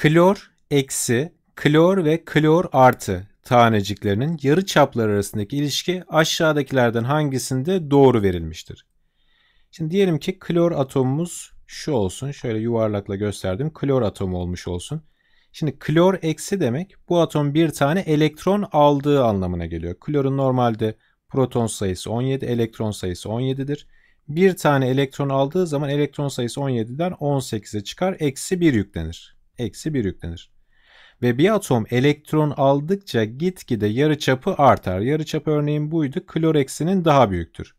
klor eksi, klor ve klor artı taneciklerinin yarı çapları arasındaki ilişki aşağıdakilerden hangisinde doğru verilmiştir? Şimdi diyelim ki klor atomumuz şu olsun. Şöyle yuvarlakla gösterdim. Klor atomu olmuş olsun. Şimdi klor eksi demek bu atom bir tane elektron aldığı anlamına geliyor. Klorun normalde proton sayısı 17, elektron sayısı 17'dir. Bir tane elektron aldığı zaman elektron sayısı 17'den 18'e çıkar, eksi 1 yüklenir eksi 1 yüklenir. Ve bir atom elektron aldıkça gitgide yarıçapı artar. Yarıçap örneğin buydu. Klor eksinin daha büyüktür.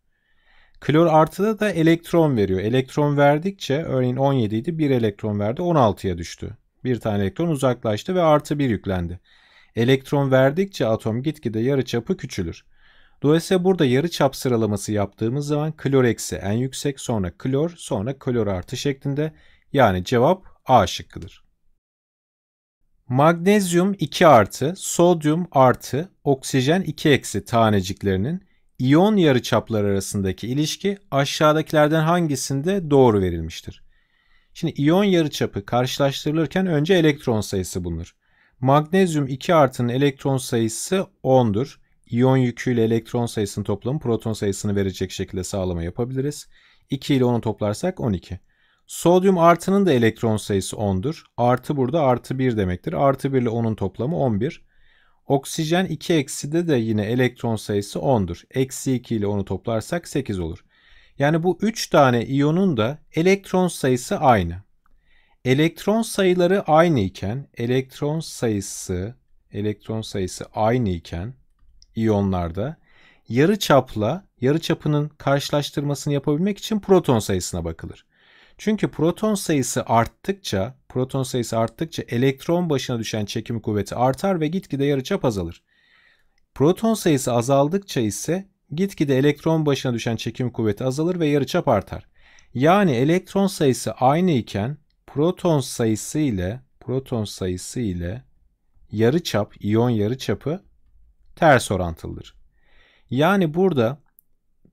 Klor artıda da elektron veriyor. Elektron verdikçe örneğin 17 idi. bir elektron verdi 16'ya düştü. Bir tane elektron uzaklaştı ve artı 1 yüklendi. Elektron verdikçe atom gitgide yarıçapı küçülür. Dolayısıyla burada yarıçap sıralaması yaptığımız zaman klor eksi en yüksek sonra klor sonra klor artı şeklinde yani cevap A şıkkıdır. Magnezyum 2 artı, sodyum artı, oksijen 2 eksi taneciklerinin iyon yarıçapları arasındaki ilişki aşağıdakilerden hangisinde doğru verilmiştir? Şimdi iyon yarıçapı karşılaştırılırken önce elektron sayısı bulunur. Magnezyum 2 artının elektron sayısı 10'dur. İyon yüküyle elektron sayısının toplamı proton sayısını verecek şekilde sağlama yapabiliriz. 2 ile 10'u toplarsak 12. Sodyum artının da elektron sayısı 10'dur. Artı burada artı 1 demektir. Artı 1 ile 10'un toplamı 11. Oksijen 2 eksi de de yine elektron sayısı 10'dur. Eksi 2 ile onu toplarsak 8 olur. Yani bu 3 tane iyonun da elektron sayısı aynı. Elektron sayıları aynı iken elektron sayısı elektron sayısı aynı iken iyonlarda yarı çapla yarı çapının karşılaştırmasını yapabilmek için proton sayısına bakılır. Çünkü proton sayısı arttıkça, proton sayısı arttıkça elektron başına düşen çekim kuvveti artar ve gitgide yarıçap azalır. Proton sayısı azaldıkça ise gitgide elektron başına düşen çekim kuvveti azalır ve yarıçap artar. Yani elektron sayısı aynı iken proton sayısı ile proton sayısı ile yarıçap, iyon yarıçapı ters orantılıdır. Yani burada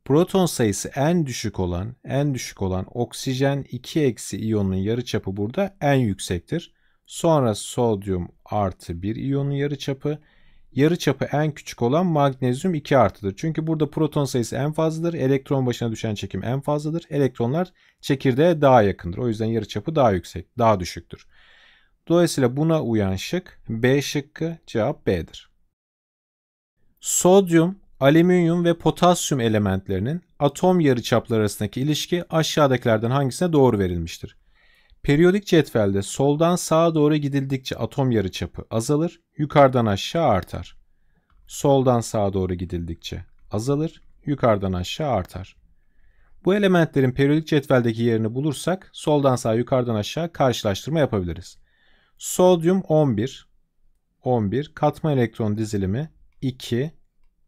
Proton sayısı en düşük olan, en düşük olan oksijen 2 eksi iyonunun yarıçapı burada en yüksektir. Sonra sodyum artı 1 iyonun yarıçapı. Yarıçapı en küçük olan magnezyum 2 artıdır. Çünkü burada proton sayısı en fazladır. Elektron başına düşen çekim en fazladır. Elektronlar çekirdeğe daha yakındır. O yüzden yarıçapı daha yüksek, daha düşüktür. Dolayısıyla buna uyan şık B şıkkı cevap B'dir. Sodyum alüminyum ve potasyum elementlerinin atom yarıçapları arasındaki ilişki aşağıdakilerden hangisine doğru verilmiştir? Periyodik cetvelde soldan sağa doğru gidildikçe atom yarıçapı azalır, yukarıdan aşağı artar. Soldan sağa doğru gidildikçe azalır, yukarıdan aşağı artar. Bu elementlerin periyodik cetveldeki yerini bulursak soldan sağa yukarıdan aşağı karşılaştırma yapabiliriz. Sodyum 11, 11 katma elektron dizilimi 2,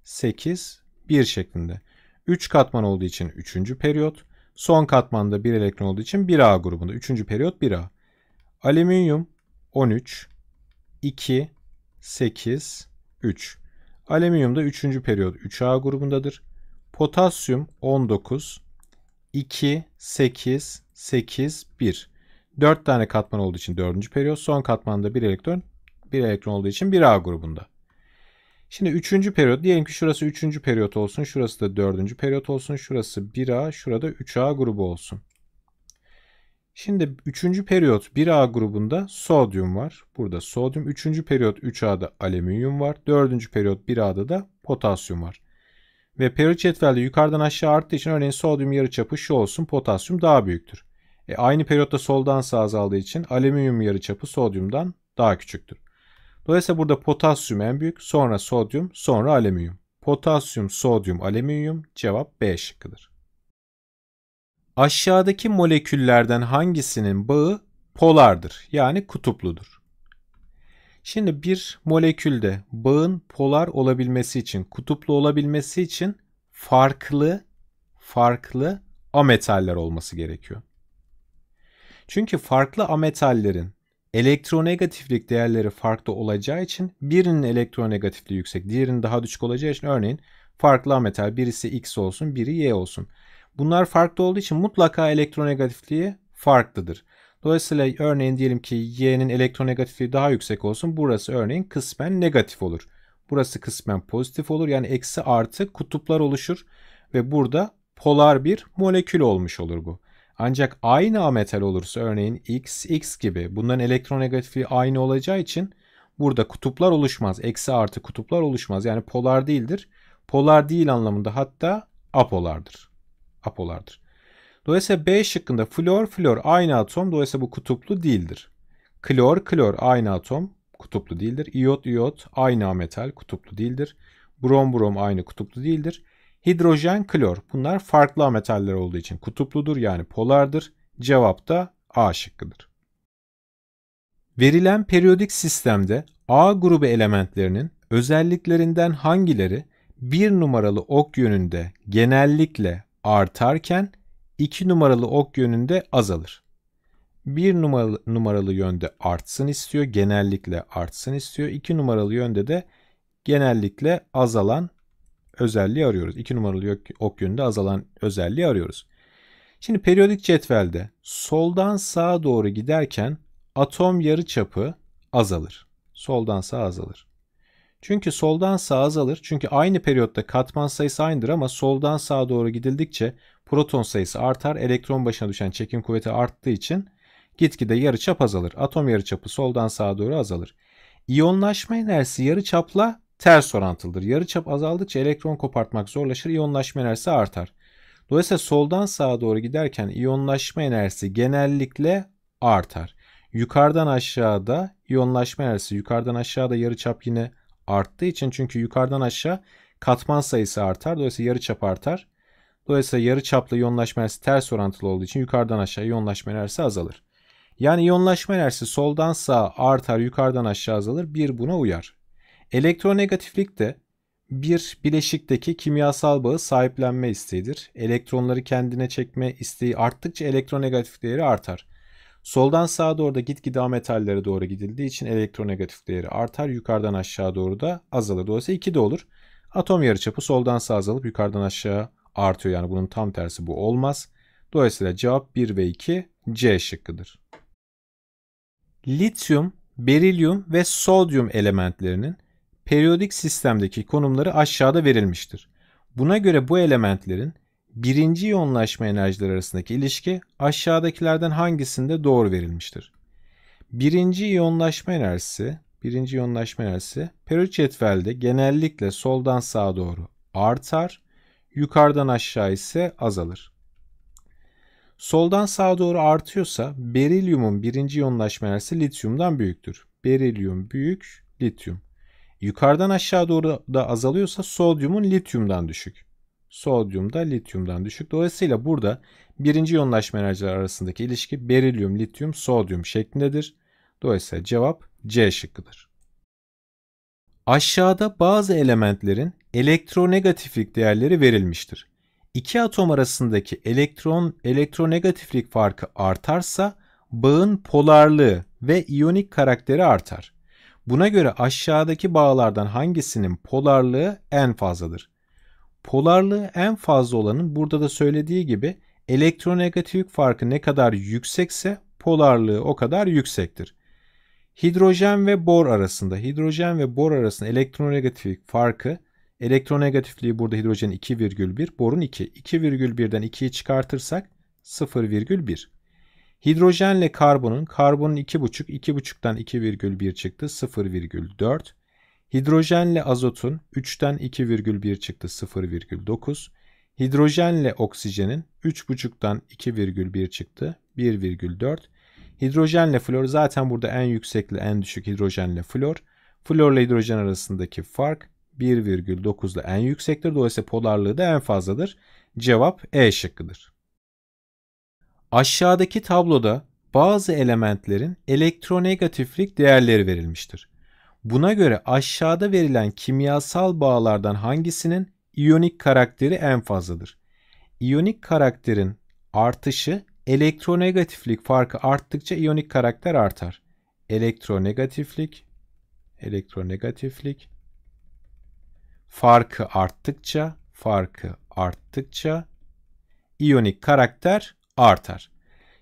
8, 1 şeklinde. 3 katman olduğu için 3. periyot. Son katmanda 1 elektron olduğu için 1A grubunda. 3. periyot 1A. Alüminyum 13, 2, 8, 3. Alüminyum da 3. periyot 3A grubundadır. Potasyum 19, 2, 8, 8, 1. 4 tane katman olduğu için 4. periyot. Son katmanda 1 elektron, 1 elektron olduğu için 1A grubunda. Şimdi üçüncü periyot diyelim ki şurası üçüncü periyot olsun. Şurası da dördüncü periyot olsun. Şurası 1A şurada 3A grubu olsun. Şimdi üçüncü periyot 1A grubunda sodyum var. Burada sodyum. Üçüncü periyot 3A'da alüminyum var. Dördüncü periyot 1A'da da potasyum var. Ve periyot cetvelde yukarıdan aşağı arttığı için örneğin sodyum yarıçapı şu olsun potasyum daha büyüktür. E, aynı periyotta soldan sağa azaldığı için alüminyum yarıçapı sodyumdan daha küçüktür. Dolayısıyla burada potasyum en büyük, sonra sodyum, sonra alüminyum. Potasyum, sodyum, alüminyum cevap B şıkkıdır. Aşağıdaki moleküllerden hangisinin bağı polardır yani kutupludur? Şimdi bir molekülde bağın polar olabilmesi için, kutuplu olabilmesi için farklı farklı ametaller olması gerekiyor. Çünkü farklı ametallerin elektronegatiflik değerleri farklı olacağı için birinin elektronegatifliği yüksek, diğerinin daha düşük olacağı için örneğin farklı metal birisi X olsun, biri Y olsun. Bunlar farklı olduğu için mutlaka elektronegatifliği farklıdır. Dolayısıyla örneğin diyelim ki Y'nin elektronegatifliği daha yüksek olsun. Burası örneğin kısmen negatif olur. Burası kısmen pozitif olur. Yani eksi artı kutuplar oluşur ve burada polar bir molekül olmuş olur bu. Ancak aynı ametal olursa örneğin X, X gibi bunların elektronegatifliği aynı olacağı için burada kutuplar oluşmaz. Eksi artı kutuplar oluşmaz. Yani polar değildir. Polar değil anlamında hatta apolardır. Apolardır. Dolayısıyla B şıkkında flor flor aynı atom dolayısıyla bu kutuplu değildir. Klor klor aynı atom kutuplu değildir. İyot iyot aynı metal kutuplu değildir. Brom brom aynı kutuplu değildir. Hidrojen, klor bunlar farklı ametaller olduğu için kutupludur yani polardır. Cevap da A şıkkıdır. Verilen periyodik sistemde A grubu elementlerinin özelliklerinden hangileri bir numaralı ok yönünde genellikle artarken 2 numaralı ok yönünde azalır. 1 numaralı, numaralı yönde artsın istiyor, genellikle artsın istiyor. 2 numaralı yönde de genellikle azalan özelliği arıyoruz. 2 numaralı ok yönünde azalan özelliği arıyoruz. Şimdi periyodik cetvelde soldan sağa doğru giderken atom yarıçapı azalır. Soldan sağa azalır. Çünkü soldan sağa azalır. Çünkü aynı periyotta katman sayısı aynıdır ama soldan sağa doğru gidildikçe proton sayısı artar. Elektron başına düşen çekim kuvveti arttığı için gitgide yarıçap azalır. Atom yarıçapı soldan sağa doğru azalır. İyonlaşma enerjisi yarıçapla ters orantılıdır. Yarıçap azaldıkça elektron kopartmak zorlaşır, iyonlaşma enerjisi artar. Dolayısıyla soldan sağa doğru giderken iyonlaşma enerjisi genellikle artar. Yukarıdan aşağıda iyonlaşma enerjisi yukarıdan aşağıda yarıçap yine arttığı için çünkü yukarıdan aşağı katman sayısı artar. Dolayısıyla yarıçap artar. Dolayısıyla yarıçapla iyonlaşma enerjisi ters orantılı olduğu için yukarıdan aşağı iyonlaşma enerjisi azalır. Yani iyonlaşma enerjisi soldan sağa artar, yukarıdan aşağı azalır. Bir buna uyar. Elektronegatiflik de bir bileşikteki kimyasal bağı sahiplenme isteğidir. Elektronları kendine çekme isteği arttıkça elektronegatif değeri artar. Soldan sağa doğru da gitgide ametallere doğru gidildiği için elektronegatif değeri artar. Yukarıdan aşağı doğru da azalır. Dolayısıyla 2 de olur. Atom yarıçapı soldan sağa azalıp yukarıdan aşağı artıyor. Yani bunun tam tersi bu olmaz. Dolayısıyla cevap 1 ve 2 C şıkkıdır. Lityum, berilyum ve sodyum elementlerinin periyodik sistemdeki konumları aşağıda verilmiştir. Buna göre bu elementlerin birinci yoğunlaşma enerjileri arasındaki ilişki aşağıdakilerden hangisinde doğru verilmiştir? Birinci yoğunlaşma enerjisi, birinci yoğunlaşma enerjisi periyot cetvelde genellikle soldan sağa doğru artar, yukarıdan aşağı ise azalır. Soldan sağa doğru artıyorsa berilyumun birinci yoğunlaşma enerjisi lityumdan büyüktür. Berilyum büyük, lityum. Yukarıdan aşağı doğru da azalıyorsa sodyumun lityumdan düşük. Sodyum da lityumdan düşük. Dolayısıyla burada birinci yoğunlaşma enerjiler arasındaki ilişki berilyum, lityum, sodyum şeklindedir. Dolayısıyla cevap C şıkkıdır. Aşağıda bazı elementlerin elektronegatiflik değerleri verilmiştir. İki atom arasındaki elektron elektronegatiflik farkı artarsa bağın polarlığı ve iyonik karakteri artar. Buna göre aşağıdaki bağlardan hangisinin polarlığı en fazladır? Polarlığı en fazla olanın burada da söylediği gibi elektronegatiflik farkı ne kadar yüksekse polarlığı o kadar yüksektir. Hidrojen ve bor arasında hidrojen ve bor arasında elektronegatiflik farkı elektronegatifliği burada hidrojen 2,1 borun 2 2,1'den 2'yi çıkartırsak 0,1 Hidrojenle karbonun, karbonun 2,5, 2,5'tan 2,1 çıktı 0,4. Hidrojenle azotun 3'ten 2,1 çıktı 0,9. Hidrojenle oksijenin 3,5'tan 2,1 çıktı 1,4. Hidrojenle flor zaten burada en yüksekli, en düşük hidrojenle flor. Florla hidrojen arasındaki fark 1,9'da en yüksektir. Dolayısıyla polarlığı da en fazladır. Cevap E şıkkıdır. Aşağıdaki tabloda bazı elementlerin elektronegatiflik değerleri verilmiştir. Buna göre aşağıda verilen kimyasal bağlardan hangisinin iyonik karakteri en fazladır? İyonik karakterin artışı elektronegatiflik farkı arttıkça iyonik karakter artar. Elektronegatiflik elektronegatiflik farkı arttıkça farkı arttıkça iyonik karakter artar.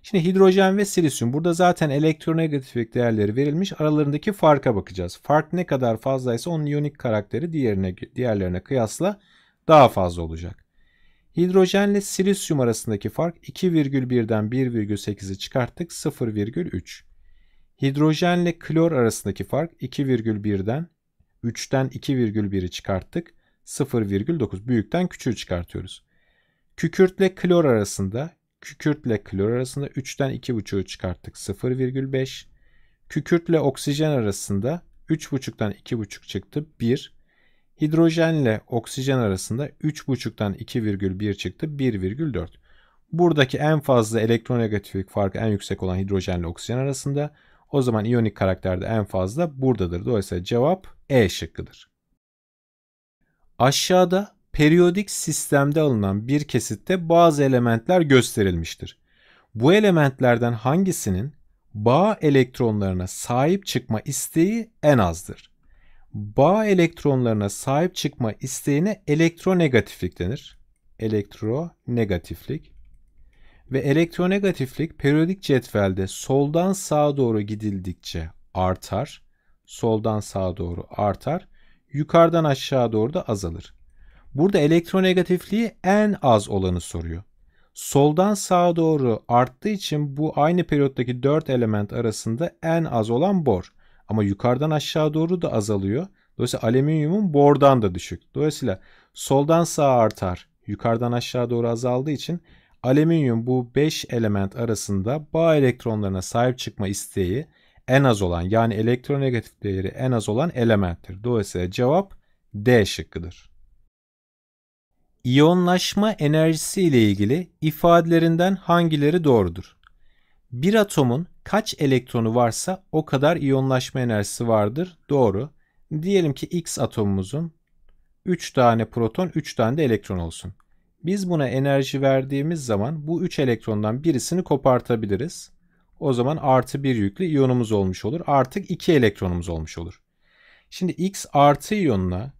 Şimdi hidrojen ve silisyum burada zaten elektronegatiflik değerleri verilmiş. Aralarındaki farka bakacağız. Fark ne kadar fazlaysa onun iyonik karakteri diğerine diğerlerine kıyasla daha fazla olacak. Hidrojenle silisyum arasındaki fark 2,1'den 1,8'i çıkarttık 0,3. Hidrojenle klor arasındaki fark 2,1'den 3'ten 2,1'i çıkarttık 0,9 büyükten küçüğü çıkartıyoruz. Kükürtle klor arasında Kükürtle klor arasında 3'ten 2,5'u çıkarttık 0,5. Kükürtle oksijen arasında 3,5'tan 2,5 çıktı 1. Hidrojenle oksijen arasında 3,5'tan 2,1 çıktı 1,4. Buradaki en fazla elektronegatiflik farkı en yüksek olan hidrojenle oksijen arasında. O zaman iyonik karakterde en fazla buradadır. Dolayısıyla cevap E şıkkıdır. Aşağıda periyodik sistemde alınan bir kesitte bazı elementler gösterilmiştir. Bu elementlerden hangisinin bağ elektronlarına sahip çıkma isteği en azdır? Bağ elektronlarına sahip çıkma isteğine elektronegatiflik denir. Elektronegatiflik ve elektronegatiflik periyodik cetvelde soldan sağa doğru gidildikçe artar, soldan sağa doğru artar, yukarıdan aşağı doğru da azalır. Burada elektronegatifliği en az olanı soruyor. Soldan sağa doğru arttığı için bu aynı periyottaki 4 element arasında en az olan bor. Ama yukarıdan aşağı doğru da azalıyor. Dolayısıyla alüminyumun bordan da düşük. Dolayısıyla soldan sağa artar. Yukarıdan aşağı doğru azaldığı için alüminyum bu 5 element arasında bağ elektronlarına sahip çıkma isteği en az olan yani elektronegatif değeri en az olan elementtir. Dolayısıyla cevap D şıkkıdır. İyonlaşma enerjisi ile ilgili ifadelerinden hangileri doğrudur? Bir atomun kaç elektronu varsa o kadar iyonlaşma enerjisi vardır. Doğru. Diyelim ki X atomumuzun 3 tane proton, 3 tane de elektron olsun. Biz buna enerji verdiğimiz zaman bu 3 elektrondan birisini kopartabiliriz. O zaman artı bir yüklü iyonumuz olmuş olur. Artık 2 elektronumuz olmuş olur. Şimdi X artı iyonuna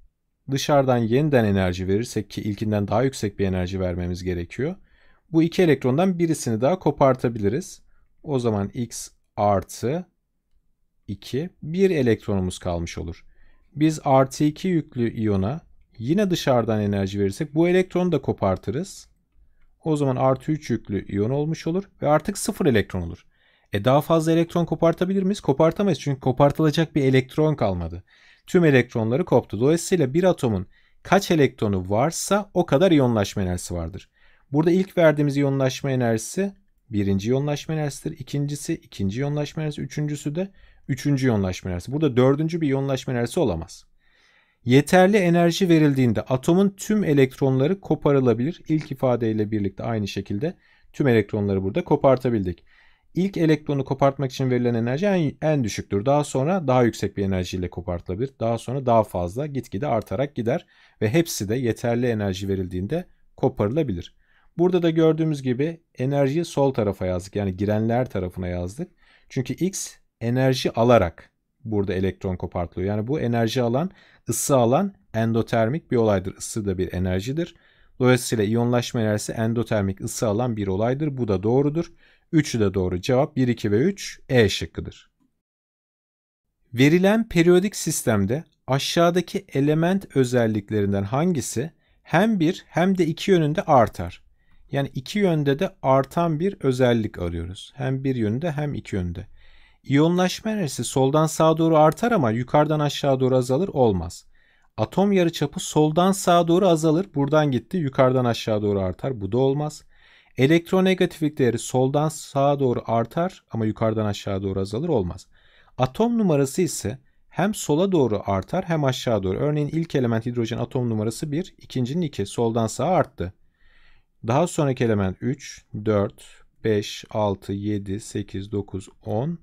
dışarıdan yeniden enerji verirsek ki ilkinden daha yüksek bir enerji vermemiz gerekiyor. Bu iki elektrondan birisini daha kopartabiliriz. O zaman x artı 2 bir elektronumuz kalmış olur. Biz artı 2 yüklü iyona yine dışarıdan enerji verirsek bu elektronu da kopartırız. O zaman artı 3 yüklü iyon olmuş olur ve artık sıfır elektron olur. E daha fazla elektron kopartabilir miyiz? Kopartamayız çünkü kopartılacak bir elektron kalmadı tüm elektronları koptu. Dolayısıyla bir atomun kaç elektronu varsa o kadar iyonlaşma enerjisi vardır. Burada ilk verdiğimiz iyonlaşma enerjisi birinci iyonlaşma enerjisidir. İkincisi ikinci iyonlaşma enerjisi. Üçüncüsü de üçüncü iyonlaşma enerjisi. Burada dördüncü bir iyonlaşma enerjisi olamaz. Yeterli enerji verildiğinde atomun tüm elektronları koparılabilir. İlk ifadeyle birlikte aynı şekilde tüm elektronları burada kopartabildik. İlk elektronu kopartmak için verilen enerji en, en düşüktür. Daha sonra daha yüksek bir enerjiyle kopartılabilir. Daha sonra daha fazla gitgide artarak gider ve hepsi de yeterli enerji verildiğinde koparılabilir. Burada da gördüğümüz gibi enerjiyi sol tarafa yazdık. Yani girenler tarafına yazdık. Çünkü X enerji alarak burada elektron kopartılıyor. Yani bu enerji alan, ısı alan endotermik bir olaydır. Isı da bir enerjidir. Dolayısıyla iyonlaşma enerjisi endotermik ısı alan bir olaydır. Bu da doğrudur. Üçü de doğru cevap 1, 2 ve 3 E şıkkıdır. Verilen periyodik sistemde aşağıdaki element özelliklerinden hangisi hem bir hem de iki yönünde artar? Yani iki yönde de artan bir özellik arıyoruz. Hem bir yönde hem iki yönde. İyonlaşma enerjisi soldan sağa doğru artar ama yukarıdan aşağı doğru azalır olmaz. Atom yarıçapı soldan sağa doğru azalır. Buradan gitti yukarıdan aşağı doğru artar. Bu da olmaz. Elektronegatiflik değeri soldan sağa doğru artar ama yukarıdan aşağı doğru azalır olmaz. Atom numarası ise hem sola doğru artar hem aşağı doğru. Örneğin ilk element hidrojen atom numarası 1, ikincinin 2 soldan sağa arttı. Daha sonraki element 3, 4, 5, 6, 7, 8, 9, 10,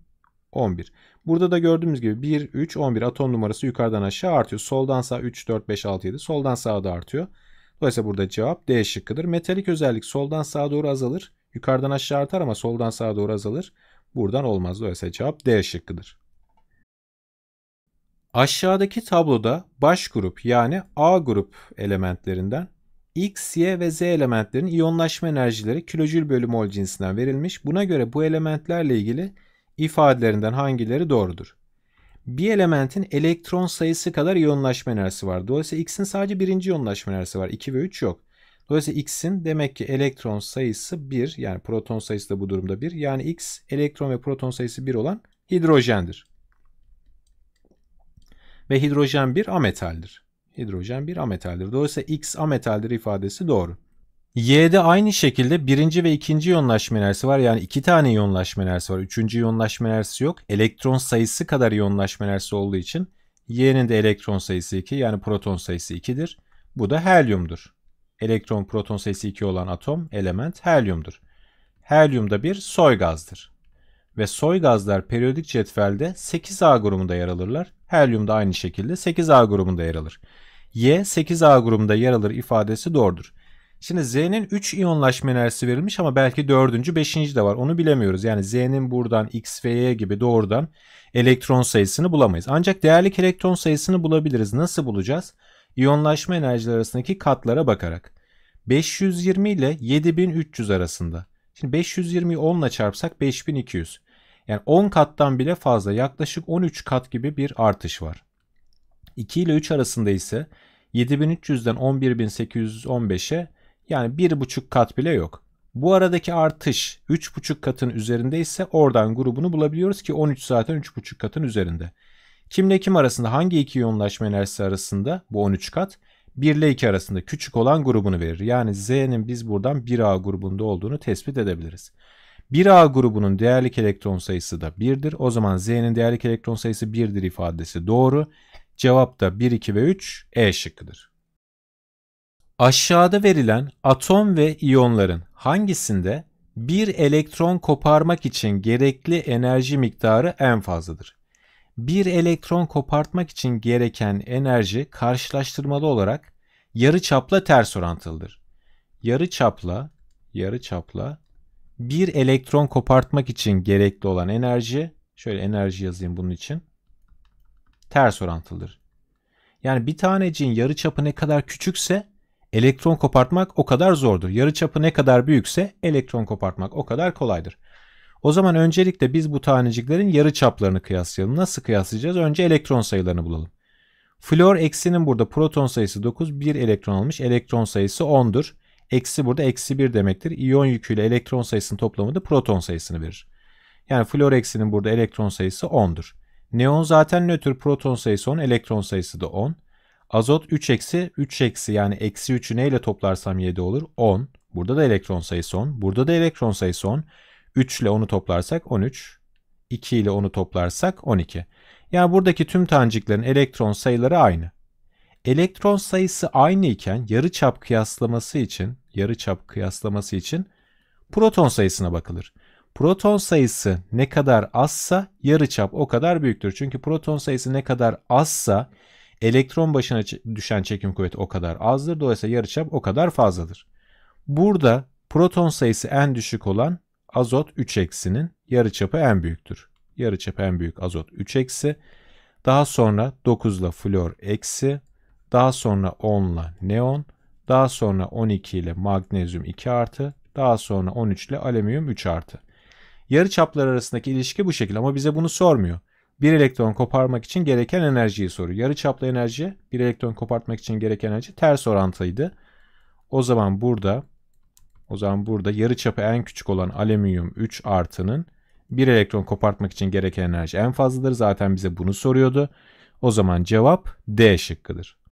11. Burada da gördüğümüz gibi 1, 3, 11 atom numarası yukarıdan aşağı artıyor. Soldan sağa 3, 4, 5, 6, 7 soldan sağa da artıyor. Dolayısıyla burada cevap D şıkkıdır. Metalik özellik soldan sağa doğru azalır. Yukarıdan aşağı artar ama soldan sağa doğru azalır. Buradan olmaz. Dolayısıyla cevap D şıkkıdır. Aşağıdaki tabloda baş grup yani A grup elementlerinden X, Y ve Z elementlerin iyonlaşma enerjileri kilojül bölü mol cinsinden verilmiş. Buna göre bu elementlerle ilgili ifadelerinden hangileri doğrudur? bir elementin elektron sayısı kadar iyonlaşma enerjisi var. Dolayısıyla X'in sadece birinci iyonlaşma enerjisi var. 2 ve 3 yok. Dolayısıyla X'in demek ki elektron sayısı 1 yani proton sayısı da bu durumda 1. Yani X elektron ve proton sayısı 1 olan hidrojendir. Ve hidrojen bir ametaldir. Hidrojen bir ametaldir. Dolayısıyla X ametaldir ifadesi doğru. Y'de aynı şekilde birinci ve ikinci yonlaşma enerjisi var. Yani iki tane yonlaşma enerjisi var. Üçüncü yonlaşma enerjisi yok. Elektron sayısı kadar yonlaşma enerjisi olduğu için Y'nin de elektron sayısı 2 yani proton sayısı 2'dir. Bu da helyumdur. Elektron proton sayısı 2 olan atom element helyumdur. Helyum da bir soy gazdır. Ve soy gazlar periyodik cetvelde 8A grubunda yer alırlar. Helyum da aynı şekilde 8A grubunda yer alır. Y 8A grubunda yer alır ifadesi doğrudur. Şimdi Z'nin 3 iyonlaşma enerjisi verilmiş ama belki 4. 5. de var. Onu bilemiyoruz. Yani Z'nin buradan X ve Y gibi doğrudan elektron sayısını bulamayız. Ancak değerlik elektron sayısını bulabiliriz. Nasıl bulacağız? İyonlaşma enerjileri arasındaki katlara bakarak. 520 ile 7300 arasında. Şimdi 520'yi 10 ile çarpsak 5200. Yani 10 kattan bile fazla yaklaşık 13 kat gibi bir artış var. 2 ile 3 arasında ise 7300'den 11815'e yani 1,5 kat bile yok. Bu aradaki artış 3,5 katın üzerinde ise oradan grubunu bulabiliyoruz ki 13 zaten 3,5 katın üzerinde. Kimle kim arasında hangi iki yoğunlaşma enerjisi arasında bu 13 kat 1 ile 2 arasında küçük olan grubunu verir. Yani Z'nin biz buradan 1A grubunda olduğunu tespit edebiliriz. 1A grubunun değerlik elektron sayısı da 1'dir. O zaman Z'nin değerlik elektron sayısı 1'dir ifadesi doğru. Cevap da 1, 2 ve 3 E şıkkıdır. Aşağıda verilen atom ve iyonların hangisinde bir elektron koparmak için gerekli enerji miktarı en fazladır? Bir elektron kopartmak için gereken enerji karşılaştırmalı olarak yarı çapla ters orantılıdır. Yarı çapla, yarı çapla bir elektron kopartmak için gerekli olan enerji, şöyle enerji yazayım bunun için, ters orantılıdır. Yani bir taneciğin yarı çapı ne kadar küçükse elektron kopartmak o kadar zordur. Yarı çapı ne kadar büyükse elektron kopartmak o kadar kolaydır. O zaman öncelikle biz bu taneciklerin yarı çaplarını kıyaslayalım. Nasıl kıyaslayacağız? Önce elektron sayılarını bulalım. Flor eksinin burada proton sayısı 9, 1 elektron almış. Elektron sayısı 10'dur. Eksi burada eksi 1 demektir. İyon yüküyle elektron sayısının toplamı da proton sayısını verir. Yani flor eksinin burada elektron sayısı 10'dur. Neon zaten nötr proton sayısı 10, elektron sayısı da 10. Azot 3 eksi 3 eksi yani eksi 3'ü neyle toplarsam 7 olur? 10. Burada da elektron sayısı 10. Burada da elektron sayısı 10. 3 ile 10'u toplarsak 13. 2 ile 10'u toplarsak 12. Yani buradaki tüm taneciklerin elektron sayıları aynı. Elektron sayısı aynı iken yarı çap kıyaslaması için yarı çap kıyaslaması için proton sayısına bakılır. Proton sayısı ne kadar azsa yarı çap o kadar büyüktür. Çünkü proton sayısı ne kadar azsa elektron başına düşen çekim kuvveti o kadar azdır. Dolayısıyla yarıçap o kadar fazladır. Burada proton sayısı en düşük olan azot 3 eksinin yarıçapı en büyüktür. Yarıçap en büyük azot 3 eksi. Daha sonra 9 ile flor eksi. Daha sonra 10 ile neon. Daha sonra 12 ile magnezyum 2 artı. Daha sonra 13 ile alüminyum 3 artı. Yarıçaplar arasındaki ilişki bu şekilde ama bize bunu sormuyor bir elektron koparmak için gereken enerjiyi soruyor. Yarıçaplı enerji bir elektron kopartmak için gereken enerji ters orantıydı. O zaman burada o zaman burada yarıçapı en küçük olan alüminyum 3 artının bir elektron kopartmak için gereken enerji en fazladır. Zaten bize bunu soruyordu. O zaman cevap D şıkkıdır.